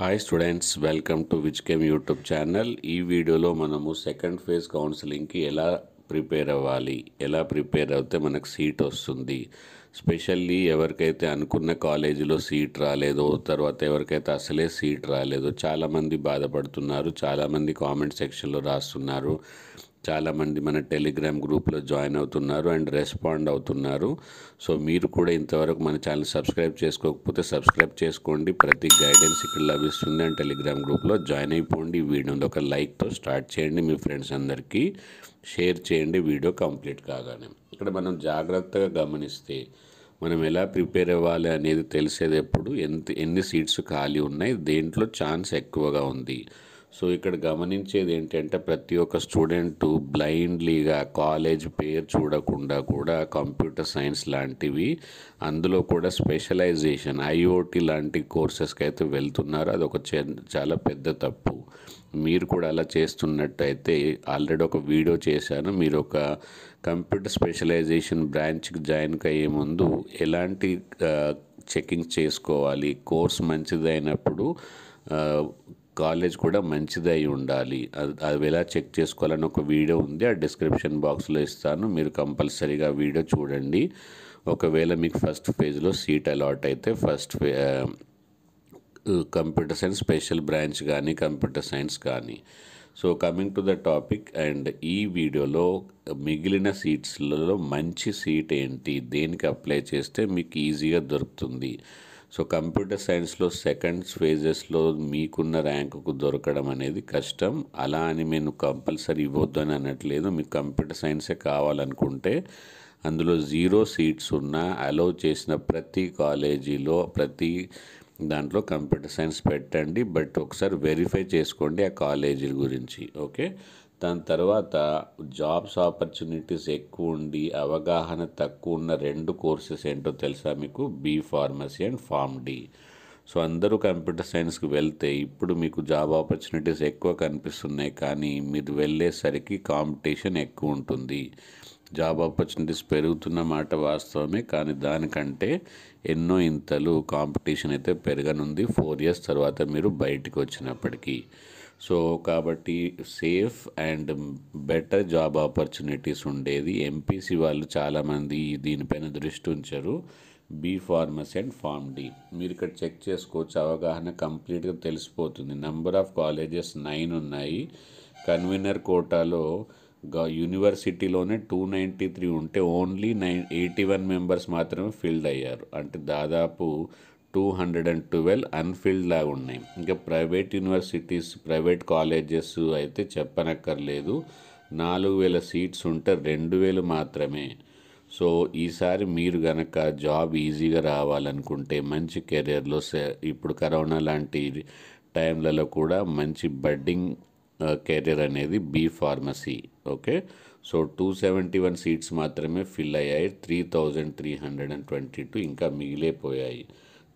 hi students welcome to which chem YouTube channel ఈ వీడియోలో మనము సెకండ్ ఫేజ్ కౌన్సిలింగ్కి ఎలా ప్రిపేర్ అవ్వాలి ఎలా ప్రిపేర్ అవుతే మనకు సీట్ వస్తుంది స్పెషల్లీ ఎవరికైతే అనుకున్న కాలేజీలో సీట్ రాలేదో తర్వాత ఎవరికైతే అసలే సీట్ రాలేదో చాలామంది బాధపడుతున్నారు చాలామంది కామెంట్ సెక్షన్లో రాస్తున్నారు చాలామంది మన టెలిగ్రామ్ గ్రూప్లో జాయిన్ అవుతున్నారు అండ్ రెస్పాండ్ అవుతున్నారు సో మీరు కూడా ఇంతవరకు మన ఛానల్ సబ్స్క్రైబ్ చేసుకోకపోతే సబ్స్క్రైబ్ చేసుకోండి ప్రతి గైడెన్స్ ఇక్కడ లభిస్తుంది అండ్ టెలిగ్రామ్ గ్రూప్లో జాయిన్ అయిపోండి వీడియోని ఒక లైక్తో స్టార్ట్ చేయండి మీ ఫ్రెండ్స్ అందరికీ షేర్ చేయండి వీడియో కంప్లీట్ కాగానే ఇక్కడ మనం జాగ్రత్తగా గమనిస్తే మనం ఎలా ప్రిపేర్ అవ్వాలి అనేది తెలిసేది ఎప్పుడు ఎంత ఎన్ని సీట్స్ ఖాళీ ఉన్నాయి దేంట్లో ఛాన్స్ ఎక్కువగా ఉంది సో ఇక్కడ గమనించేది ఏంటంటే ప్రతి ఒక్క స్టూడెంట్ బ్లైండ్లీగా కాలేజ్ పేరు చూడకుండా కూడా కంప్యూటర్ సైన్స్ లాంటివి అందులో కూడా స్పెషలైజేషన్ ఐఓటీ లాంటి కోర్సెస్కి అయితే వెళ్తున్నారు అదొక చాలా పెద్ద తప్పు మీరు కూడా అలా చేస్తున్నట్టయితే ఆల్రెడీ ఒక వీడియో చేశాను మీరు ఒక కంప్యూటర్ స్పెషలైజేషన్ బ్రాంచ్కి జాయిన్ అయ్యే ముందు ఎలాంటి చెకింగ్ చేసుకోవాలి కోర్స్ మంచిదైనప్పుడు కాలేజ్ కూడా మంచిది అయి ఉండాలి అది అవి ఎలా చెక్ చేసుకోవాలని ఒక వీడియో ఉంది ఆ డిస్క్రిప్షన్ బాక్స్లో ఇస్తాను మీరు కంపల్సరీగా వీడియో చూడండి ఒకవేళ మీకు ఫస్ట్ ఫేజ్లో సీట్ అలాట్ అయితే first computer science special branch కానీ కంప్యూటర్ సైన్స్ కానీ so coming to the topic and ఈ వీడియోలో మిగిలిన సీట్స్లలో మంచి సీట్ ఏంటి దేనికి అప్లై చేస్తే మీకు ఈజీగా దొరుకుతుంది సో కంప్యూటర్ సైన్స్లో సెకండ్స్ ఫేజెస్లో మీకున్న ర్యాంకుకు దొరకడం అనేది కష్టం అలా అని నేను కంపల్సరీ ఇవ్వద్దు అని అనట్లేదు మీకు కంప్యూటర్ సైన్సే కావాలనుకుంటే అందులో జీరో సీట్స్ ఉన్న అలౌ చేసిన ప్రతి కాలేజీలో ప్రతి దాంట్లో కంప్యూటర్ సైన్స్ పెట్టండి బట్ ఒకసారి వెరిఫై చేసుకోండి ఆ కాలేజీల గురించి ఓకే దాని తర్వాత జాబ్స్ ఆపర్చునిటీస్ ఎక్కువ ఉండి అవగాహన తక్కువ ఉన్న రెండు కోర్సెస్ ఏంటో తెలుసా మీకు B pharmacy and pharm D so అందరూ కంప్యూటర్ సైన్స్కి వెళ్తే ఇప్పుడు మీకు జాబ్ ఆపర్చునిటీస్ ఎక్కువ కనిపిస్తున్నాయి కానీ మీరు వెళ్ళేసరికి కాంపిటీషన్ ఎక్కువ ఉంటుంది జాబ్ ఆపర్చునిటీస్ పెరుగుతున్న మాట వాస్తవమే కానీ దానికంటే ఎన్నో ఇంతలు కాంపిటీషన్ అయితే పెరగనుంది ఫోర్ ఇయర్స్ తర్వాత మీరు బయటకు వచ్చినప్పటికీ సో కాబట్టి safe and better job opportunities ఉండేది ఎంపీసీ వాళ్ళు చాలామంది దీనిపైన దృష్టి ఉంచారు B pharms and pharm D మీరు ఇక్కడ చెక్ చేసుకోవచ్చు అవగాహన కంప్లీట్గా తెలిసిపోతుంది నెంబర్ ఆఫ్ కాలేజెస్ నైన్ ఉన్నాయి కన్వీనర్ కోటాలో యూనివర్సిటీలోనే టూ నైంటీ త్రీ ఉంటే only nine eighty one members మాత్రమే ఫీల్డ్ అయ్యారు అంటే దాదాపు two hundred and twelve unfilled లాగా ఉన్నాయి ఇంకా ప్రైవేట్ యూనివర్సిటీస్ ప్రైవేట్ కాలేజెస్ అయితే చెప్పనక్కర్లేదు నాలుగు వేల సీట్స్ ఉంటే రెండు వేలు మాత్రమే సో ఈసారి మీరు గనక జాబ్ ఈజీగా రావాలనుకుంటే మంచి కెరియర్లో ఇప్పుడు కరోనా లాంటి టైంలలో కూడా మంచి బడ్డింగ్ కెరియర్ అనేది B pharmacy okay so two seventy one seats మాత్రమే ఫిల్ అయ్యాయి three thousand three hundred and twenty two ఇంకా మిగిలిపోయాయి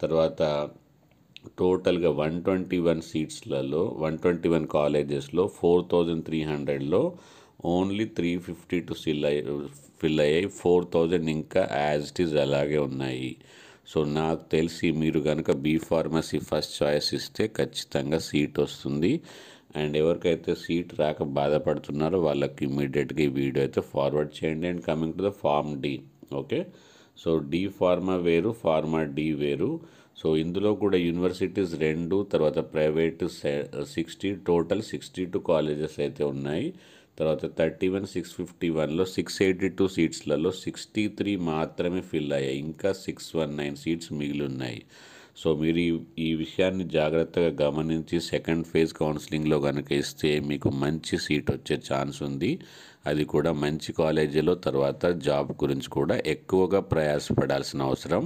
తర్వాత టోటల్గా వన్ ట్వంటీ వన్ సీట్స్లలో వన్ ట్వంటీ వన్ కాలేజెస్లో ఫోర్ థౌజండ్ త్రీ హండ్రెడ్లో only three fifty two fill అయ్యి ఫిల్ అయ్యాయి ఫోర్ థౌజండ్ ఇంకా యాజ్ ఇట్ ఈజ్ అలాగే ఉన్నాయి సో నాకు తెలిసి మీరు కనుక బీ ఫార్మసీ ఫస్ట్ చాయిస్ ఇస్తే ఖచ్చితంగా సీట్ వస్తుంది అండ్ ఎవరికైతే సీట్ రాక బాధపడుతున్నారో వాళ్ళకి ఇమీడియట్గా ఈ వీడియో అయితే ఫార్వర్డ్ చేయండి and coming to the pharm D okay so D pharma వేరు ఫార్మా డి వేరు సో ఇందులో కూడా యూనివర్సిటీస్ రెండు తర్వాత private sixty total sixty two colleges అయితే ఉన్నాయి తర్వాత థర్టీ వన్ సిక్స్ ఫిఫ్టీ వన్లో సిక్స్ ఎయిటీ టూ సీట్స్లలో సిక్స్టీ త్రీ మాత్రమే ఫిల్ అయ్యాయి ఇంకా సిక్స్ వన్ నైన్ సీట్స్ మిగిలి ఉన్నాయి సో మీరు ఈ ఈ విషయాన్ని జాగ్రత్తగా గమనించి సెకండ్ ఫేజ్ కౌన్సిలింగ్లో కనుక ఇస్తే మీకు మంచి సీట్ వచ్చే ఛాన్స్ ఉంది అది కూడా మంచి కాలేజీలో తర్వాత జాబ్ గురించి కూడా ఎక్కువగా ప్రయాసపడాల్సిన అవసరం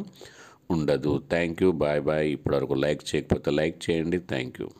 ఉండదు థ్యాంక్ యూ బాయ్ బాయ్ ఇప్పటివరకు లైక్ చేయకపోతే లైక్ చేయండి థ్యాంక్ యూ